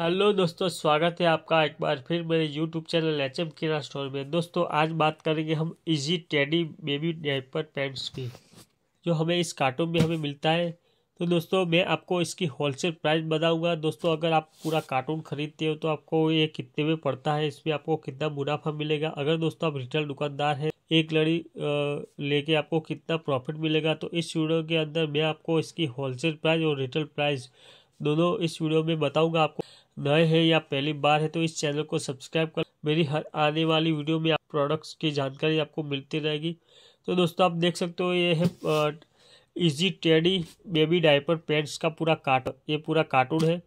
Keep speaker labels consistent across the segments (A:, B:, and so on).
A: hello दोस्तों स्वागत है आपका एक बार फिर मेरे यूट्यूब चैनल एच एम किरा स्टोर में दोस्तों आज बात करेंगे हम easy teddy baby diaper pants की जो हमें इस कार्टून में हमें मिलता है तो दोस्तों मैं आपको इसकी होलसेल प्राइस बताऊंगा दोस्तों अगर आप पूरा कार्टून खरीदते हो तो आपको ये कितने में पड़ता है इसमें आपको कितना मुनाफा मिलेगा अगर दोस्तों आप रिटेल दुकानदार हैं एक लड़ी लेके आपको कितना प्रॉफिट मिलेगा तो इस वीडियो के अंदर मैं आपको इसकी होलसेल प्राइस और रिटेल प्राइस दोनों इस वीडियो में बताऊंगा आपको नए हैं या पहली बार है तो इस चैनल को सब्सक्राइब कर मेरी हर आने वाली वीडियो में आप प्रोडक्ट्स की जानकारी आपको मिलती रहेगी तो दोस्तों आप देख सकते हो ये है easy teddy baby diaper pads का पूरा कार्ट ये पूरा कार्टून है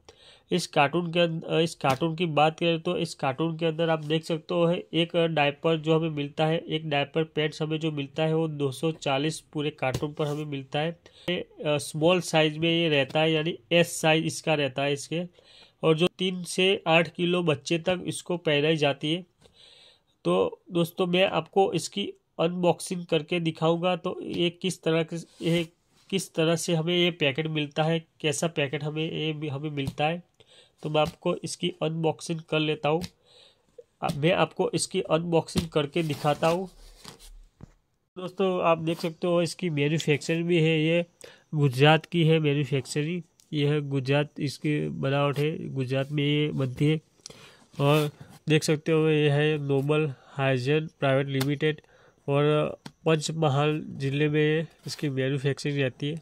A: इस कार्टून के अंदर इस कार्टून की बात करें तो इस कार्टून के अंदर आप देख सकते हो एक डायपर जो हमें मिलता है एक डायपर पैड्स हमें जो मिलता है वो 240 पूरे कार्टून पर हमें मिलता है स्मॉल साइज में ये रहता है यानी एस साइज इसका रहता है इसके और जो तीन से आठ किलो बच्चे तक इसको पहनाई जाती है तो दोस्तों मैं आपको इसकी अनबॉक्सिंग करके दिखाऊंगा तो ये किस तरह के ये किस तरह से हमें ये पैकेट मिलता है कैसा पैकेट हमें ये हमें मिलता है तो मैं आपको इसकी अनबॉक्सिंग कर लेता हूँ मैं आपको इसकी अनबॉक्सिंग करके दिखाता हूँ दोस्तों आप देख सकते हो इसकी मैन्युफैक्चरिंग भी है ये गुजरात की है मैन्युफैक्चरिंग यह है गुजरात इसकी बनावट है गुजरात में ये बनती है और देख सकते हो ये है नोबल हाइजन प्राइवेट लिमिटेड और पंचमहल ज़िले में इसकी मैन्युफैक्चरिंग रहती है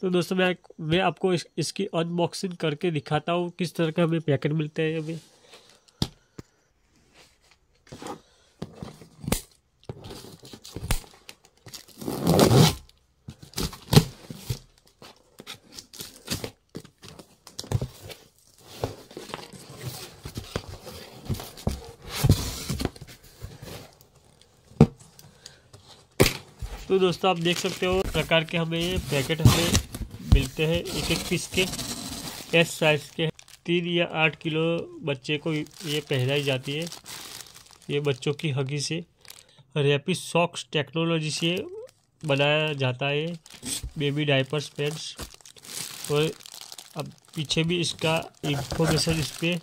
A: तो दोस्तों मैं मैं आपको इस, इसकी अनबॉक्सिंग करके दिखाता हूँ किस तरह का हमें पैकेट मिलता है हमें तो दोस्तों आप देख सकते हो प्रकार के हमें ये पैकेट हमें मिलते हैं एक एक पीस के एस साइज़ के तीन या आठ किलो बच्चे को ये पहनाई जाती है ये बच्चों की हगी से रैपिड सॉक्स टेक्नोलॉजी से बनाया जाता है बेबी डाइपर्स पैंट्स और अब पीछे भी इसका इंफॉर्मेशन इस पर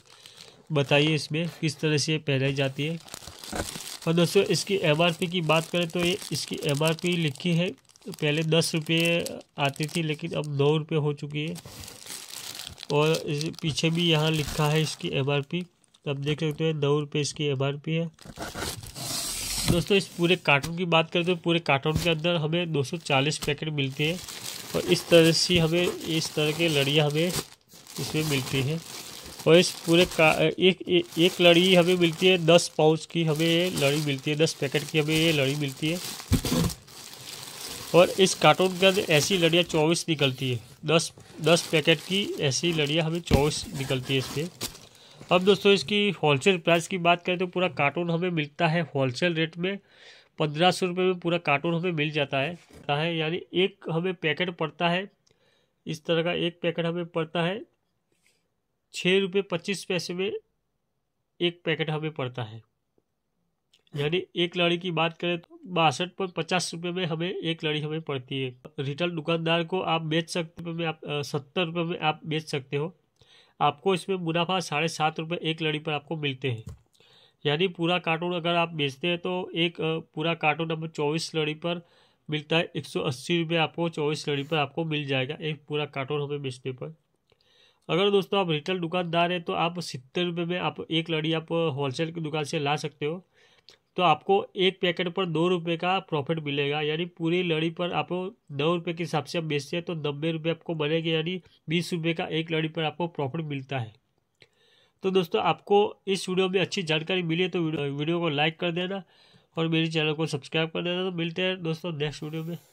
A: बताइए इसमें किस तरह से पहनाई जाती है और दोस्तों इसकी एम की बात करें तो ये इसकी एम लिखी है पहले दस रुपये आती थी लेकिन अब नौ रुपये हो चुकी है और इस पीछे भी यहाँ लिखा है इसकी एम आर पी आप देख सकते हैं नौ रुपये इसकी एम आर पी है दोस्तों इस पूरे कार्टून की बात करें तो पूरे कार्टून के अंदर हमें 240 पैकेट मिलते हैं और इस तरह से हमें इस तरह के लड़ियाँ हमें इसमें मिलती हैं और इस पूरे का एक एक लड़ी हमें मिलती है दस पाउच की हमें ये लड़ी मिलती है दस पैकेट की हमें ये लड़ी मिलती है और इस कार्टून के अंदर ऐसी लड़ियाँ चौबीस निकलती है दस दस पैकेट की ऐसी लड़ियाँ हमें चौबीस निकलती है इस पर अब दोस्तों इसकी होलसेल प्राइस की बात करें तो पूरा कार्टून हमें मिलता है होलसेल रेट में पंद्रह सौ रुपये में पूरा कार्टून हमें मिल जाता है है यानी एक हमें पैकेट पड़ता है इस तरह का एक पैकेट हमें पड़ता है छः रुपये पच्चीस पैसे में एक पैकेट हमें पड़ता है यानी एक लड़ी की बात करें तो बासठ पर पचास रुपये में हमें एक लड़ी हमें पड़ती है रिटेल दुकानदार को आप बेच सकते में आप सत्तर रुपये में आप बेच सकते हो आपको इसमें मुनाफा साढ़े सात रुपये एक लड़ी पर आपको मिलते हैं यानी पूरा कार्टून अगर आप बेचते हैं तो एक पूरा कार्टून हमें चौबीस लड़ी पर मिलता है एक सौ अस्सी रुपये आपको चौबीस लड़ी पर आपको मिल जाएगा एक पूरा कार्टून हमें बेचने पर अगर दोस्तों आप रिटेल दुकानदार हैं तो आप सितर रुपये में आप एक लड़ी आप होलसेल की दुकान से ला सकते हो तो आपको एक पैकेट पर दो रुपये का प्रॉफिट मिलेगा यानी पूरी लड़ी पर आप नौ रुपये के हिसाब से आप बेचते हैं तो नब्बे रुपये आपको बनेंगे यानी बीस रुपये का एक लड़ी पर आपको प्रॉफिट मिलता है तो दोस्तों आपको इस वीडियो में अच्छी जानकारी मिली है तो वीडियो को लाइक कर देना और मेरे चैनल को सब्सक्राइब कर देना तो मिलते हैं दोस्तों नेक्स्ट वीडियो में